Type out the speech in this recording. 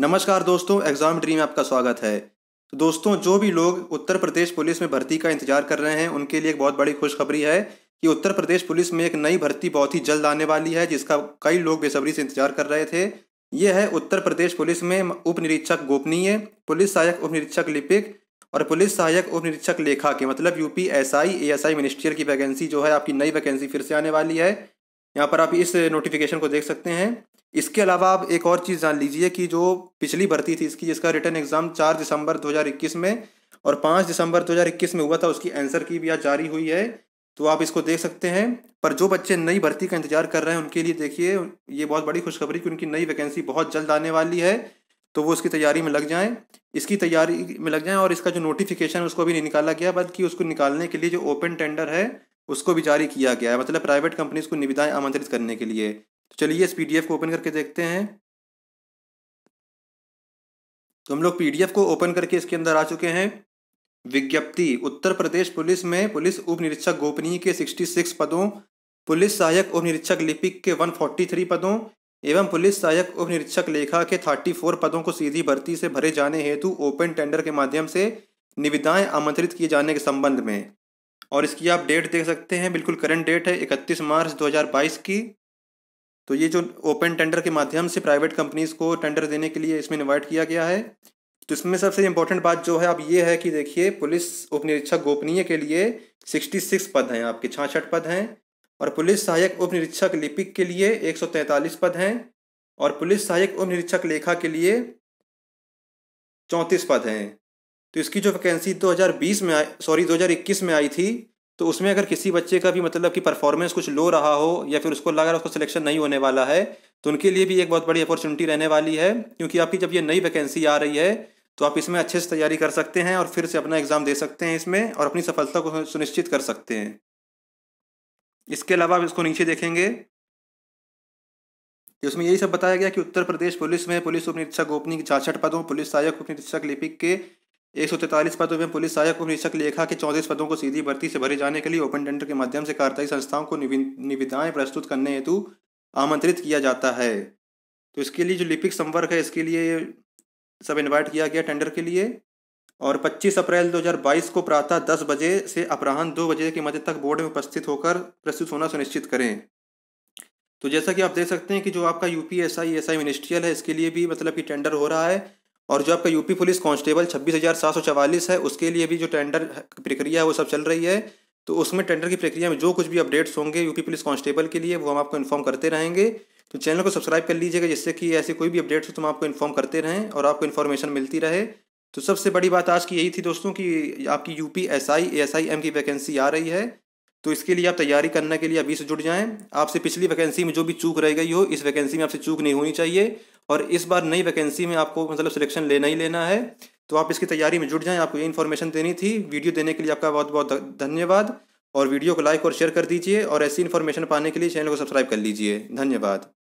नमस्कार दोस्तों exam dream में आपका स्वागत है तो दोस्तों जो भी लोग उत्तर प्रदेश पुलिस में भर्ती का इंतजार कर रहे हैं उनके लिए एक बहुत बड़ी खुशखबरी है कि उत्तर प्रदेश पुलिस में एक नई भर्ती बहुत ही जल्द आने वाली है जिसका कई लोग बेसब्री से इंतजार कर रहे थे यह है उत्तर प्रदेश पुलिस में उप निरीक्षक गोपनीय पुलिस सहायक उप निरीक्षक लिपिक और पुलिस सहायक उप निरीक्षक लेखा के मतलब यूपी एस आई मिनिस्ट्रियल की वैकेंसी जो है आपकी नई वैकेंसी फिर से आने वाली है यहाँ पर आप इस नोटिफिकेशन को देख सकते हैं इसके अलावा आप एक और चीज़ जान लीजिए कि जो पिछली भर्ती थी इसकी जिसका रिटर्न एग्ज़ाम चार दिसंबर 2021 में और पाँच दिसंबर 2021 में हुआ था उसकी आंसर की भी आज जारी हुई है तो आप इसको देख सकते हैं पर जो बच्चे नई भर्ती का इंतजार कर रहे हैं उनके लिए देखिए ये बहुत बड़ी खुशखबरी कि उनकी नई वैकेंसी बहुत जल्द आने वाली है तो वो उसकी तैयारी में लग जाएं इसकी तैयारी में लग जाएं और इसका जो नोटिफिकेशन है उसको भी नहीं निकाला गया बल्कि उसको निकालने के लिए जो ओपन टेंडर है उसको भी जारी किया गया है मतलब प्राइवेट कंपनीज को निविदाएँ आमंत्रित करने के लिए तो चलिए इस पीडीएफ को ओपन करके देखते हैं तो हम लोग पीडीएफ को ओपन करके इसके अंदर आ चुके हैं विज्ञप्ति उत्तर प्रदेश पुलिस में पुलिस उप निरीक्षक गोपनीय के 66 पदों पुलिस सहायक उप निरीक्षक लिपिक के 143 पदों एवं पुलिस सहायक उप निरीक्षक लेखा के 34 पदों को सीधी भर्ती से भरे जाने हेतु ओपन टेंडर के माध्यम से निविदाएं आमंत्रित किए जाने के संबंध में और इसकी आप डेट देख सकते हैं बिल्कुल करंट डेट है इकतीस मार्च दो की तो ये जो ओपन टेंडर के माध्यम से प्राइवेट कंपनीज को टेंडर देने के लिए इसमें इन्वाइट किया गया है तो इसमें सबसे इम्पोर्टेंट बात जो है अब ये है कि देखिए पुलिस उप निरीक्षक गोपनीय के लिए सिक्सटी सिक्स पद हैं आपके छाछठ पद हैं और पुलिस सहायक उप निरीक्षक लिपिक के लिए एक सौ तैंतालीस पद हैं और पुलिस सहायक उप लेखा के लिए चौंतीस पद हैं तो इसकी जो वैकेंसी 2020 में सॉरी 2021 में आई थी तो उसमें अगर किसी बच्चे का भी मतलब कि परफॉर्मेंस कुछ लो रहा हो या फिर उसको लग रहा है उसको सिलेक्शन नहीं होने वाला है तो उनके लिए भी एक बहुत बड़ी अपॉर्चुनिटी रहने वाली है क्योंकि आपकी जब ये नई वैकेंसी आ रही है तो आप इसमें अच्छे से तैयारी कर सकते हैं और फिर से अपना एग्ज़ाम दे सकते हैं इसमें और अपनी सफलता को सुनिश्चित कर सकते हैं इसके अलावा आप इसको नीचे देखेंगे इसमें उसमें यही सब बताया गया कि उत्तर प्रदेश पुलिस में पुलिस उप निरीक्षक गोपनीय छाछठ पदों पुलिस सहायक उप निरीक्षक लिपिक के एक सौ तैतालीस पदों में पुलिस सहायक निरीक्षक लेखा के चौंतीस पदों को सीधी भर्ती से भरे जाने के लिए ओपन टेंडर के माध्यम से कार्यदायी संस्थाओं को निविदाएं प्रस्तुत करने हेतु आमंत्रित किया जाता है तो इसके लिए जो लिपिक संवर्क है इसके लिए सब इन्वाइट किया गया टेंडर के लिए और 25 अप्रैल 2022 को प्रातः 10 बजे से अपराहन 2 बजे के मध्य तक बोर्ड में उपस्थित होकर प्रस्तुत होना सुनिश्चित करें तो जैसा कि आप देख सकते हैं कि जो आपका U P S I ministerial है इसके लिए भी मतलब कि टेंडर हो रहा है और जो आपका यूपी पुलिस कांस्टेबल छब्बीस हज़ार सात सौ चवालीस है उसके लिए भी जो टेंडर प्रक्रिया है वो सब चल रही है तो उसमें टेंडर की प्रक्रिया में जो कुछ भी अपडेट्स होंगे यूपी पुलिस कांस्टेबल के लिए वो हम आपको इन्फॉर्म करते रहेंगे तो चैनल को सब्सक्राइब कर लीजिएगा जिससे कि ऐसी कोई भी अपडेट्स हो तो हम आपको इन्फॉर्म करते रहें और आपको इन्फॉर्मेशन मिलती रहे तो सबसे बड़ी बात आज की यही थी दोस्तों की आपकी U P S I S I M की वैकेंसी आ रही है तो इसके लिए आप तैयारी करने के लिए अभी से जुड़ जाएँ आपसे पिछली वैकेंसी में जो भी चूक रह गई हो इस वैकेंसी में आपसे चूक नहीं होनी चाहिए और इस बार नई वैकेंसी में आपको मतलब सिलेक्शन लेना ही लेना है तो आप इसकी तैयारी में जुट जाएं आपको ये इन्फॉर्मेशन देनी थी वीडियो देने के लिए आपका बहुत बहुत धन्यवाद और वीडियो को लाइक और शेयर कर दीजिए और ऐसी इन्फॉर्मेशन पाने के लिए चैनल को सब्सक्राइब कर लीजिए धन्यवाद